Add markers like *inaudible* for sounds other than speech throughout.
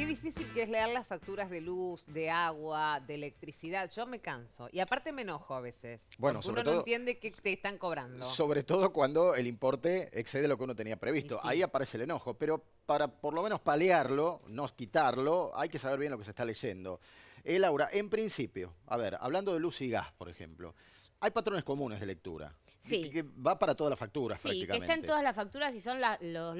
Qué difícil que es leer las facturas de luz, de agua, de electricidad. Yo me canso. Y aparte me enojo a veces. Bueno, sobre uno no entiende qué te están cobrando. Sobre todo cuando el importe excede lo que uno tenía previsto. Ahí aparece el enojo. Pero para por lo menos paliarlo, no quitarlo, hay que saber bien lo que se está leyendo. Eh, Laura, en principio, a ver, hablando de luz y gas, por ejemplo, hay patrones comunes de lectura. Sí. Que, va para todas las facturas, sí, prácticamente. Sí, que están todas las facturas y son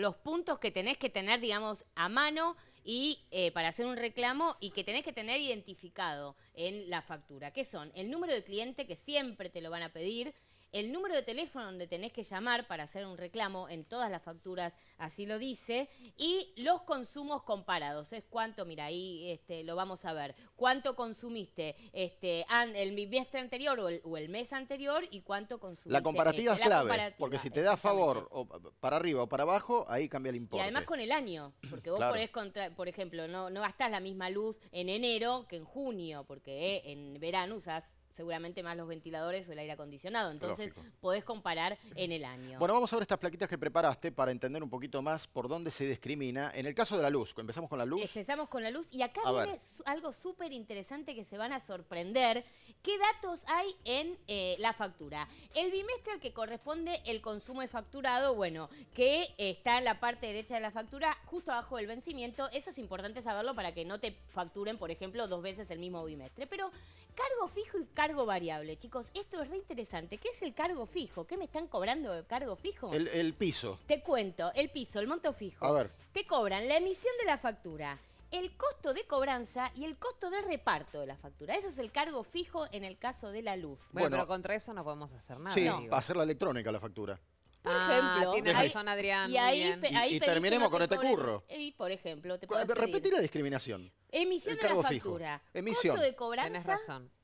los, puntos que tenés que tener, digamos, a mano y eh, para hacer un reclamo y que tenés que tener identificado en la factura, ¿qué son el número de cliente que siempre te lo van a pedir, el número de teléfono donde tenés que llamar para hacer un reclamo en todas las facturas, así lo dice, y los consumos comparados. Es cuánto, mira, ahí este, lo vamos a ver. Cuánto consumiste este, el mes anterior o el, mes anterior y cuánto consumiste. La eh, comparativa eh, es clave, porque si te da favor para arriba o para abajo, ahí cambia el importe. Y además con el año, porque vos podés, por ejemplo, no, no gastás la misma luz en enero que en junio, porque eh, en verano usás seguramente más los ventiladores o el aire acondicionado. Entonces podés comparar en el año. Bueno, vamos a ver estas plaquitas que preparaste para entender un poquito más por dónde se discrimina. En el caso de la luz, empezamos con la luz. Empezamos con la luz y acá viene algo súper interesante que se van a sorprender. ¿Qué datos hay en eh, la factura? El bimestre al que corresponde el consumo de facturado, bueno, que está en la parte derecha de la factura, justo abajo del vencimiento. Eso es importante saberlo para que no te facturen, por ejemplo, dos veces el mismo bimestre. Pero cargo fijo y cargo cargo variable, chicos. Esto es re interesante. ¿Qué es el cargo fijo? ¿Qué me están cobrando el cargo fijo? El, piso. Te cuento, el piso, el monto fijo. A ver. Te cobran la emisión de la factura, el costo de cobranza y el costo de reparto de la factura. Eso es el cargo fijo en el caso de la luz. Bueno, pero contra eso no podemos hacer nada. Sí, hacer la electrónica la factura. Por ah, ejemplo, tiene razón Adrián. Y, ahí, y, terminemos con este curro. Y por ejemplo, te puedo Repetir la discriminación. Emisión de la factura. Fijo. Emisión. Costo de cobranza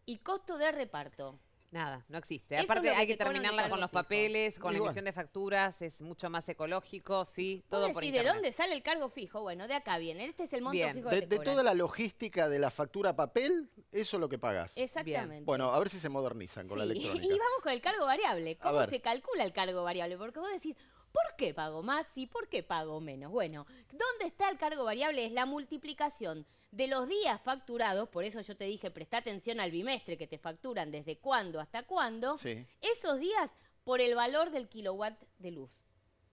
y costo de reparto. Nada, no existe. Aparte hay que terminarla con los papeles, con la emisión de facturas, es mucho más ecológico, sí, todo por internet. ¿De dónde sale el cargo fijo? Bueno, de acá viene, este es el monto fijo de, de toda la logística de la factura papel, eso es lo que pagas. Exactamente. Bueno, a ver si se modernizan con la electrónica. *laughs* Y vamos con el cargo variable. ¿Cómo se calcula el cargo variable? Porque vos decís, ¿Por qué pago más y por qué pago menos? Bueno, ¿dónde está el cargo variable? Es la multiplicación de los días facturados, por eso yo te dije, presta atención al bimestre que te facturan desde cuándo hasta cuándo, esos días por el valor del kilowatt de luz.